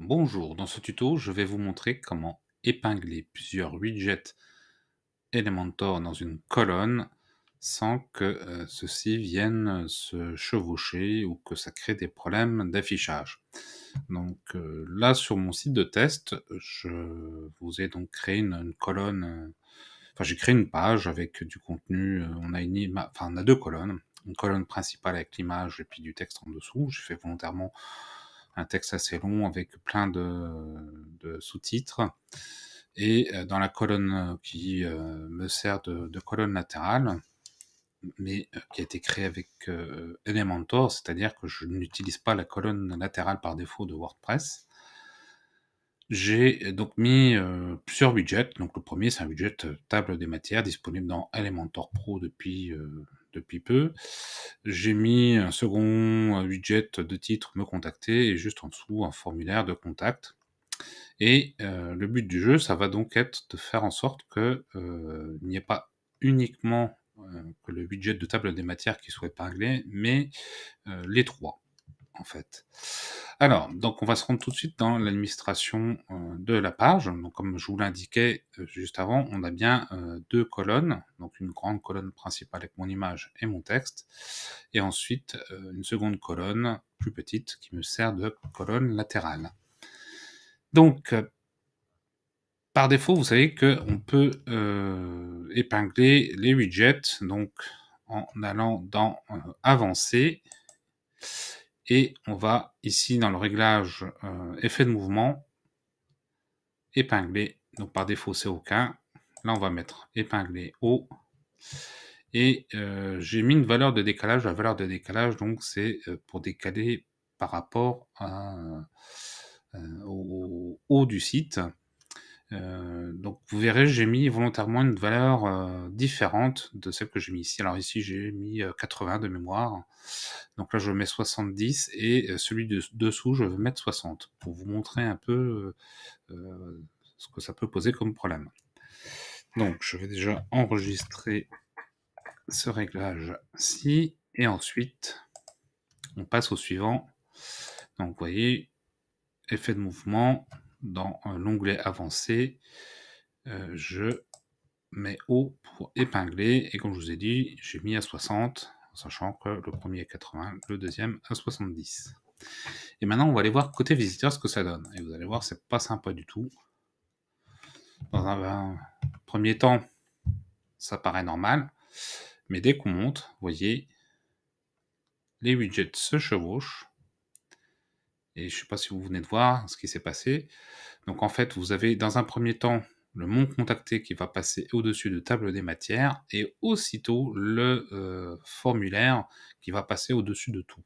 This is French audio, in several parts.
Bonjour, dans ce tuto, je vais vous montrer comment épingler plusieurs widgets Elementor dans une colonne sans que euh, ceux-ci viennent se chevaucher ou que ça crée des problèmes d'affichage. Donc euh, là, sur mon site de test, je vous ai donc créé une, colonne, euh, enfin j'ai créé une page avec du contenu, on a, une enfin, on a deux colonnes, une colonne principale avec l'image et puis du texte en dessous. J'ai fait volontairement un texte assez long avec plein de, sous-titres. Et euh, dans la colonne euh, qui euh, me sert de, colonne latérale, mais qui a été créée avec Elementor, c'est-à-dire que je n'utilise pas la colonne latérale par défaut de WordPress. J'ai donc mis plusieurs widgets. Donc le premier, c'est un widget table des matières disponible dans Elementor Pro depuis depuis peu. J'ai mis un second widget de titre me contacter et juste en dessous un formulaire de contact. Et euh, le but du jeu, ça va donc être de faire en sorte que euh, il n'y ait pas uniquement euh, que le widget de table des matières qui soit épinglé, mais les trois, en fait. Alors, donc on va se rendre tout de suite dans l'administration euh, de la page. comme je vous l'indiquais euh, juste avant, on a bien euh, deux colonnes, donc une grande colonne principale avec mon image et mon texte, et ensuite une seconde colonne plus petite qui me sert de colonne latérale. Donc, par défaut, vous savez qu'on peut épingler les widgets, donc en allant dans Avancer et on va ici dans le réglage euh, effet de mouvement épingler donc par défaut c'est aucun là on va mettre épingler haut et euh, j'ai mis une valeur de décalage la valeur de décalage donc c'est euh, pour décaler par rapport à, au haut du site euh, donc vous verrez, j'ai mis volontairement une valeur euh, différente de celle que j'ai mis ici. Alors ici, j'ai mis 80 euh, de mémoire. Donc là, je mets 70 et celui de dessous, je vais mettre 60 pour vous montrer un peu ce que ça peut poser comme problème. Donc je vais déjà enregistrer ce réglage-ci et ensuite on passe au suivant. Donc vous voyez, effet de mouvement, dans l'onglet avancé, euh, je mets haut pour épingler. Et comme je vous ai dit, j'ai mis à 60, en sachant que le premier à 80, le deuxième à 70. Et maintenant, on va aller voir côté visiteur ce que ça donne. Et vous allez voir, c'est pas sympa du tout. Dans un, un premier temps, ça paraît normal. Mais dès qu'on monte, vous voyez, les widgets se chevauchent. Et je ne sais pas si vous venez de voir ce qui s'est passé. Donc en fait, vous avez dans un premier temps le monde contacté qui va passer au-dessus de table des matières et aussitôt le euh, formulaire qui va passer au-dessus de tout.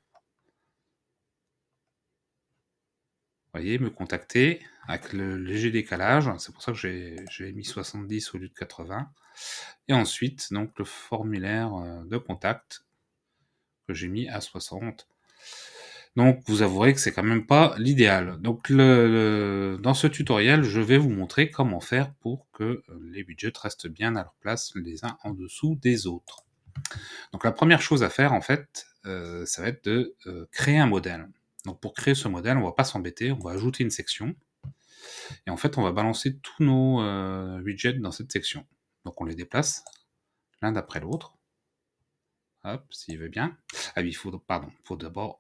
voyez, me contacter avec le léger décalage. C'est pour ça que j'ai mis 70 au lieu de 80. Et ensuite, donc, le formulaire euh, de contact que j'ai mis à 60. Donc vous avouerez que c'est quand même pas l'idéal. Donc le, dans ce tutoriel, je vais vous montrer comment faire pour que les budgets restent bien à leur place les uns en dessous des autres. Donc la première chose à faire en fait, euh, ça va être de euh, créer un modèle. Donc pour créer ce modèle, on va pas s'embêter, on va ajouter une section. Et en fait, on va balancer tous nos euh, budgets widgets dans cette section. Donc on les déplace l'un d'après l'autre. Hop, s'il veut bien. Ah oui, il pardon, faut d'abord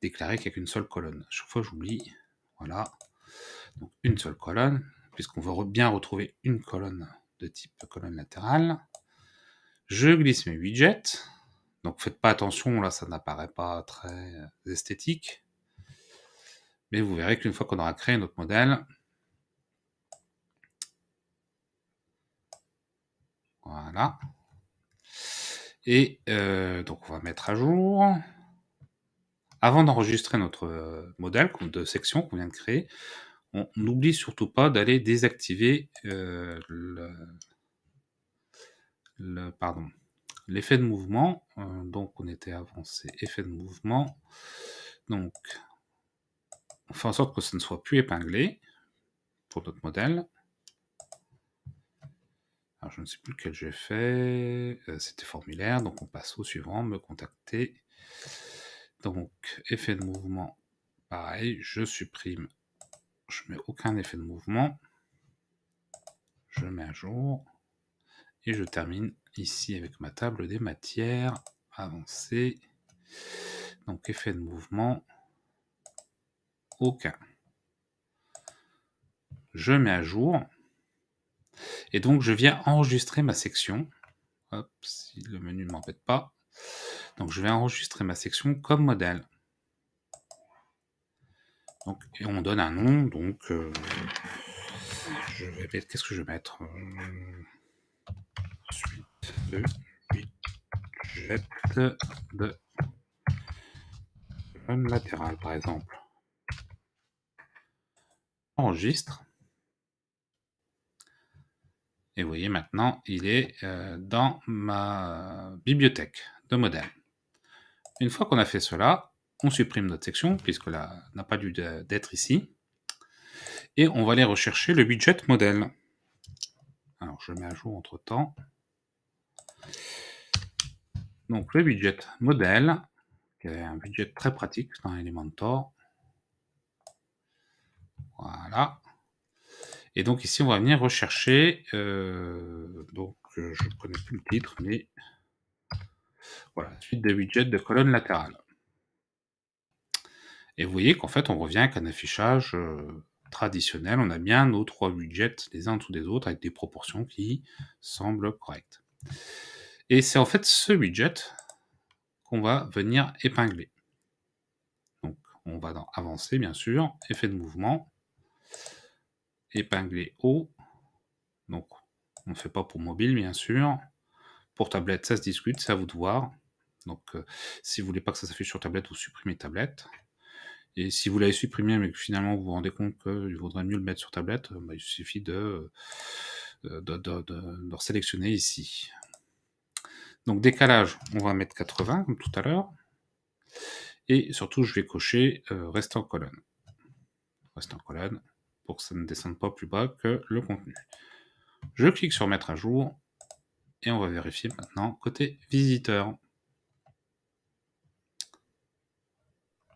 déclarer qu'il n'y a qu'une seule colonne. Chaque fois, j'oublie. Voilà. Donc, une seule colonne, puisqu'on veut bien retrouver une colonne de type colonne latérale. Je glisse mes widgets. Donc, faites pas attention, là, ça n'apparaît pas très euh, esthétique. Mais vous verrez qu'une fois qu'on aura créé notre modèle, voilà. Et euh, donc, on va mettre à jour avant d'enregistrer notre euh, modèle de section qu'on vient de créer, on n'oublie surtout pas d'aller désactiver euh, le, pardon l'effet de mouvement. Euh, donc on était avancé effet de mouvement. Donc on fait en sorte que ça ne soit plus épinglé pour notre modèle. je ne sais plus lequel j'ai fait. C'était formulaire, donc on passe au suivant, me contacter. Donc, effet de mouvement, pareil, je supprime, je mets aucun effet de mouvement, je mets à jour, et je termine ici avec ma table des matières, avancée, donc effet de mouvement, aucun. Je mets à jour, et donc je viens enregistrer ma section, si le menu ne m'embête pas, donc je vais enregistrer ma section comme modèle. et on donne un nom, donc euh, je vais qu'est-ce que je vais mettre euh, Suite de widget de latéral par exemple. Enregistre. Et vous voyez maintenant, il est euh, dans ma bibliothèque de modèles. Une fois qu'on a fait cela, on supprime notre section, puisque là n'a pas dû d'être ici. Et on va aller rechercher le budget modèle. Alors, je mets à jour entre-temps. Donc, le budget modèle, qui est un budget très pratique dans Elementor. Voilà. Et donc, ici, on va venir rechercher... Euh, donc, euh, je ne connais plus le titre, mais... Voilà, suite de widgets de colonne latérale. Et vous voyez qu'en fait, on revient avec un affichage euh, traditionnel. On a bien nos trois widgets les uns en dessous des autres avec des proportions qui semblent correctes. Et c'est en fait ce widget qu'on va venir épingler. Donc, on va dans Avancer, bien sûr, Effet de mouvement, Épingler haut. Donc, on ne fait pas pour mobile, bien sûr. Pour tablette, ça se discute, c'est à vous de voir. Donc, euh, si vous voulez pas que ça s'affiche sur tablette, vous supprimez tablette. Et si vous l'avez supprimé, mais que finalement vous vous rendez compte qu'il vaudrait mieux le mettre sur tablette, euh, bah, il suffit euh, de, de, de, de, sélectionner ici. Donc décalage, on va mettre 80 comme tout à l'heure. Et surtout, je vais cocher euh, en colonne. Reste en colonne pour que ça ne descende pas plus bas que le contenu. Je clique sur mettre à jour et on va vérifier maintenant côté visiteur.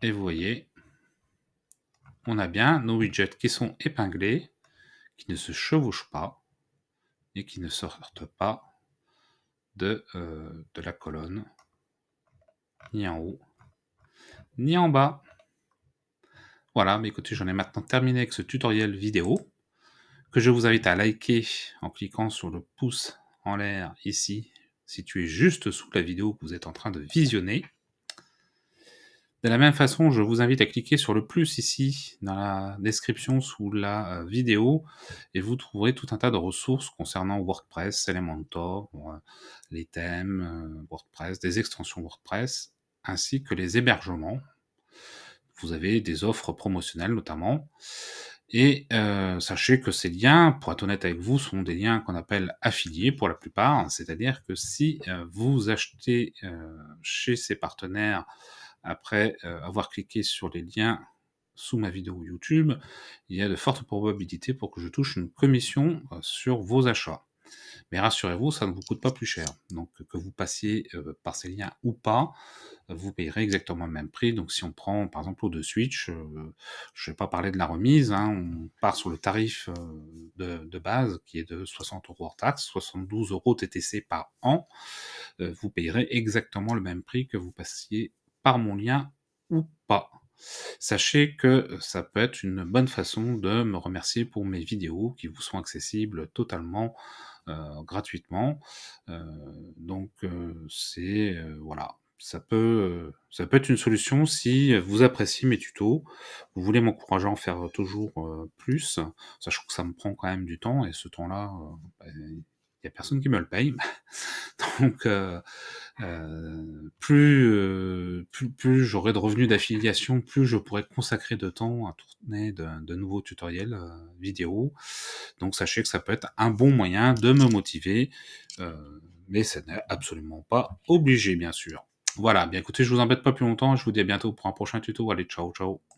Et vous voyez, on a bien nos widgets qui sont épinglés, qui ne se chevauchent pas et qui ne sortent pas de, euh, de la colonne, ni en haut, ni en bas. Voilà, mais écoutez, j'en ai maintenant terminé avec ce tutoriel vidéo que je vous invite à liker en cliquant sur le pouce en l'air ici, situé juste sous la vidéo que vous êtes en train de visionner. De la même façon, je vous invite à cliquer sur le plus ici dans la description sous la euh, vidéo et vous trouverez tout un tas de ressources concernant WordPress, Elementor, euh, les thèmes euh, WordPress, des extensions WordPress ainsi que les hébergements. Vous avez des offres promotionnelles notamment. Et sachez que ces liens, pour être honnête avec vous, sont des liens qu'on appelle affiliés pour la plupart. C'est-à-dire que si vous achetez chez ces partenaires après euh, avoir cliqué sur les liens sous ma vidéo YouTube, il y a de fortes probabilités pour que je touche une commission euh, sur vos achats. Mais rassurez-vous, ça ne vous coûte pas plus cher. Donc que vous passiez euh, par ces liens ou pas, vous payerez exactement le même prix. Donc si on prend par exemple au de Switch, je ne vais pas parler de la remise, hein. on part sur le tarif de, base qui est de 60 euros hors taxe, 72 euros TTC par an. vous payerez exactement le même prix que vous passiez mon lien ou pas. Sachez que euh, ça peut être une bonne façon de me remercier pour mes vidéos qui vous sont accessibles totalement euh, gratuitement. Euh, donc c'est voilà, ça peut ça peut être une solution si vous appréciez mes tutos, vous voulez m'encourager à en faire toujours plus, sachant que ça me prend quand même du temps et ce temps-là bah, personne qui me le paye. Donc, euh, euh, plus, euh, plus, plus j'aurai de revenus d'affiliation, plus je pourrai consacrer de temps à tourner de, de nouveaux tutoriels vidéo. Donc, sachez que ça peut être un bon moyen de me motiver, mais ce n'est absolument pas obligé, bien sûr. Voilà, bien écoutez, je vous embête pas plus longtemps, je vous dis à bientôt pour un prochain tuto. Allez, ciao, ciao